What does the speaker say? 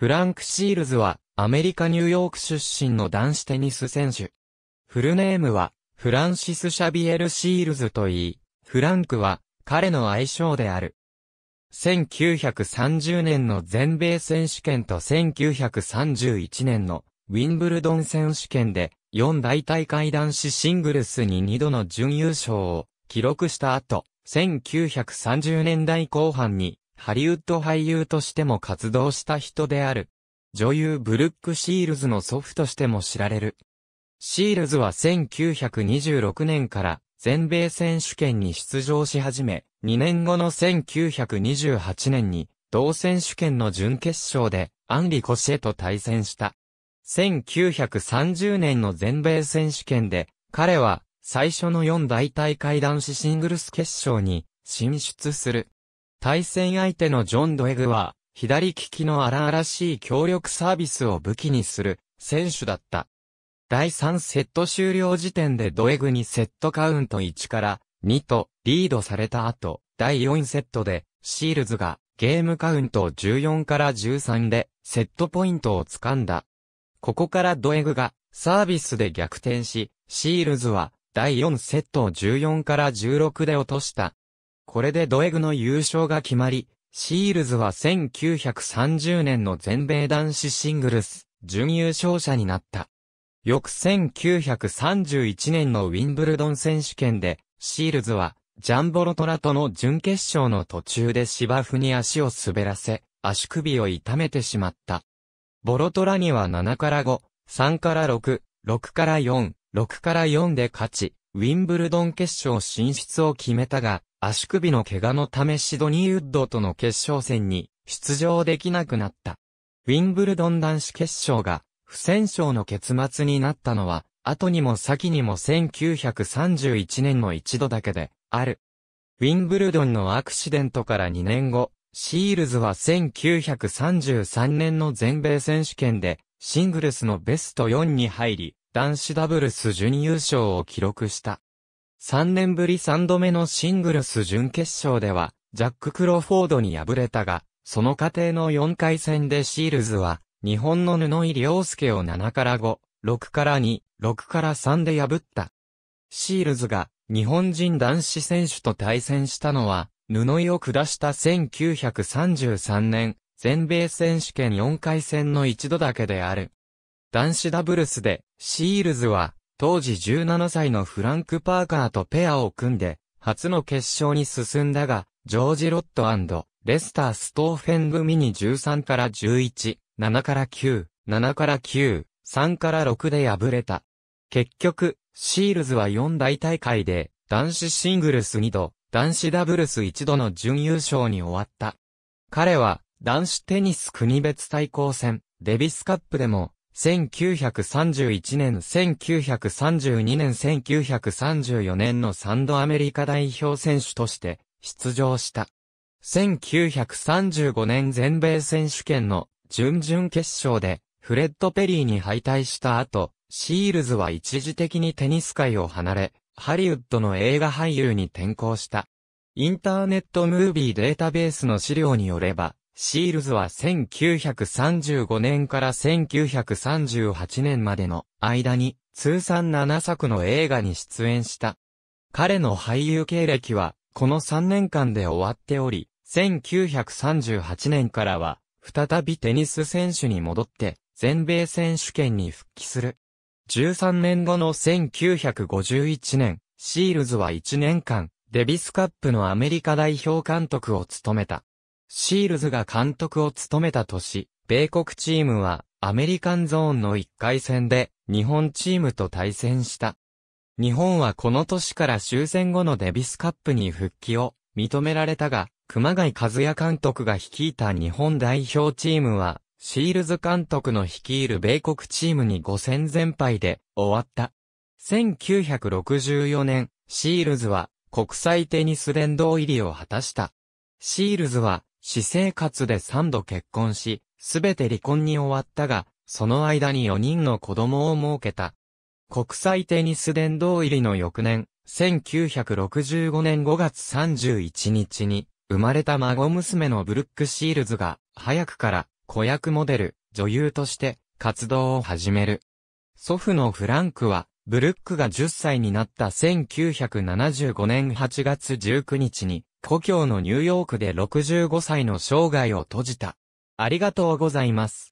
フランク・シールズは、アメリカ・ニューヨーク出身の男子テニス選手。フルネームは、フランシス・シャビエル・シールズといい、フランクは、彼の愛称である。1930年の全米選手権と1931年のウィンブルドン選手権で4大大会男子シングルスに2度の準優勝を記録した後、1930年代後半にハリウッド俳優としても活動した人である。女優ブルック・シールズの祖父としても知られる。シールズは1926年から全米選手権に出場し始め、2年後の1928年に同選手権の準決勝でアンリ・コシェと対戦した。1930年の全米選手権で彼は最初の4大大会男子シングルス決勝に進出する。対戦相手のジョン・ドエグは、左利きの荒々しい協力サービスを武器にする選手だった。第3セット終了時点でドエグにセットカウント1から2とリードされた後、第4セットでシールズがゲームカウント14から13でセットポイントを掴んだ。ここからドエグがサービスで逆転し、シールズは第4セットを14から16で落とした。これでドエグの優勝が決まり、シールズは1930年の全米男子シングルス、準優勝者になった。翌1931年のウィンブルドン選手権で、シールズは、ジャンボロトラとの準決勝の途中で芝生に足を滑らせ、足首を痛めてしまった。ボロトラには7から5、3から6、6から4、6から4で勝ち、ウィンブルドン決勝進出を決めたが、足首の怪我のためシドニーウッドとの決勝戦に出場できなくなった。ウィンブルドン男子決勝が不戦勝の結末になったのは、後にも先にも1931年の一度だけで、ある。ウィンブルドンのアクシデントから2年後、シールズは1933年の全米選手権で、シングルスのベスト4に入り、男子ダブルス準優勝を記録した。3年ぶり3度目のシングルス準決勝では、ジャック・クロフォードに敗れたが、その過程の4回戦でシールズは、日本の布井良介を7から5、6から2、6から3で破った。シールズが、日本人男子選手と対戦したのは、布井を下した1933年、全米選手権4回戦の一度だけである。男子ダブルスで、シールズは、当時17歳のフランク・パーカーとペアを組んで、初の決勝に進んだが、ジョージ・ロットレスター・ストーフェン組に13から11、7から9、7から9、3から6で敗れた。結局、シールズは4大大会で、男子シングルス2度、男子ダブルス1度の準優勝に終わった。彼は、男子テニス国別対抗戦、デビスカップでも、1931年、1932年、1934年の3度アメリカ代表選手として出場した。1935年全米選手権の準々決勝でフレッド・ペリーに敗退した後、シールズは一時的にテニス界を離れ、ハリウッドの映画俳優に転向した。インターネットムービーデータベースの資料によれば、シールズは1935年から1938年までの間に通算7作の映画に出演した。彼の俳優経歴はこの3年間で終わっており、1938年からは再びテニス選手に戻って全米選手権に復帰する。13年後の1951年、シールズは1年間、デビスカップのアメリカ代表監督を務めた。シールズが監督を務めた年、米国チームはアメリカンゾーンの1回戦で日本チームと対戦した。日本はこの年から終戦後のデビスカップに復帰を認められたが、熊谷和也監督が率いた日本代表チームは、シールズ監督の率いる米国チームに5戦全敗で終わった。1964年、シールズは国際テニス連動入りを果たした。シールズは私生活で3度結婚し、すべて離婚に終わったが、その間に4人の子供を設けた。国際テニス殿堂入りの翌年、1965年5月31日に、生まれた孫娘のブルック・シールズが、早くから、子役モデル、女優として、活動を始める。祖父のフランクは、ブルックが10歳になった1975年8月19日に、故郷のニューヨークで65歳の生涯を閉じた。ありがとうございます。